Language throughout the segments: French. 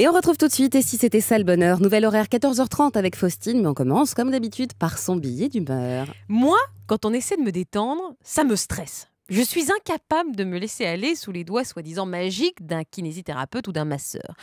Et on retrouve tout de suite, et si c'était ça le bonheur, nouvel horaire 14h30 avec Faustine, mais on commence comme d'habitude par son billet d'humeur. Moi, quand on essaie de me détendre, ça me stresse. Je suis incapable de me laisser aller sous les doigts soi-disant magiques d'un kinésithérapeute ou d'un masseur.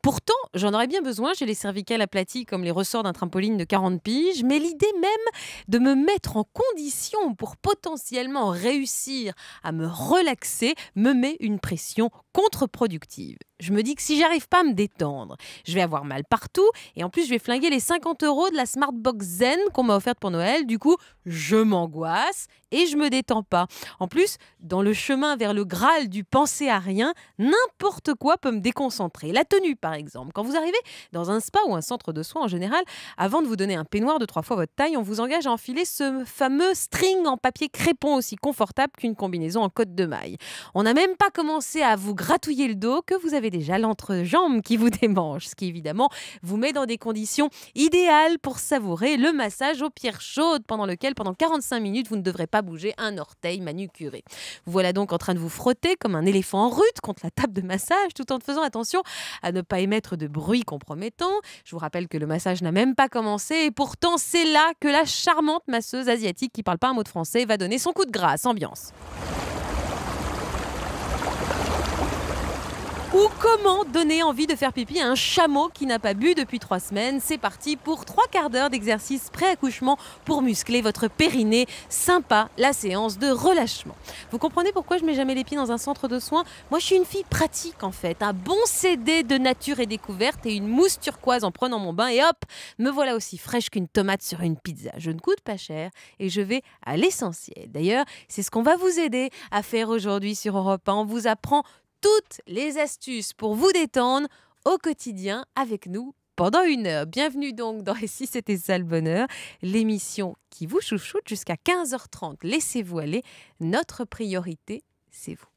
Pourtant, j'en aurais bien besoin, j'ai les cervicales aplaties comme les ressorts d'un trampoline de 40 piges, mais l'idée même de me mettre en condition pour potentiellement réussir à me relaxer me met une pression contre-productive je me dis que si j'arrive pas à me détendre, je vais avoir mal partout et en plus je vais flinguer les 50 euros de la Smartbox Zen qu'on m'a offerte pour Noël. Du coup, je m'angoisse et je me détends pas. En plus, dans le chemin vers le Graal du penser à rien, n'importe quoi peut me déconcentrer. La tenue, par exemple. Quand vous arrivez dans un spa ou un centre de soins en général, avant de vous donner un peignoir de trois fois votre taille, on vous engage à enfiler ce fameux string en papier crépon aussi confortable qu'une combinaison en côte de maille. On n'a même pas commencé à vous gratouiller le dos que vous avez déjà l'entrejambe qui vous démange, ce qui évidemment vous met dans des conditions idéales pour savourer le massage aux pierres chaudes pendant lequel, pendant 45 minutes, vous ne devrez pas bouger un orteil manucuré. Vous voilà donc en train de vous frotter comme un éléphant en rute contre la table de massage tout en faisant attention à ne pas émettre de bruit compromettant. Je vous rappelle que le massage n'a même pas commencé et pourtant c'est là que la charmante masseuse asiatique qui parle pas un mot de français va donner son coup de grâce. Ambiance. Ou comment donner envie de faire pipi à un chameau qui n'a pas bu depuis trois semaines C'est parti pour trois quarts d'heure d'exercice pré-accouchement pour muscler votre périnée. Sympa la séance de relâchement. Vous comprenez pourquoi je mets jamais les pieds dans un centre de soins Moi, je suis une fille pratique en fait. Un bon CD de nature et découverte et une mousse turquoise en prenant mon bain et hop, me voilà aussi fraîche qu'une tomate sur une pizza. Je ne coûte pas cher et je vais à l'essentiel. D'ailleurs, c'est ce qu'on va vous aider à faire aujourd'hui sur Europe 1. On vous apprend toutes les astuces pour vous détendre au quotidien avec nous pendant une heure. Bienvenue donc dans Et si c'était ça le bonheur, l'émission qui vous chouchoute jusqu'à 15h30. Laissez-vous aller, notre priorité, c'est vous.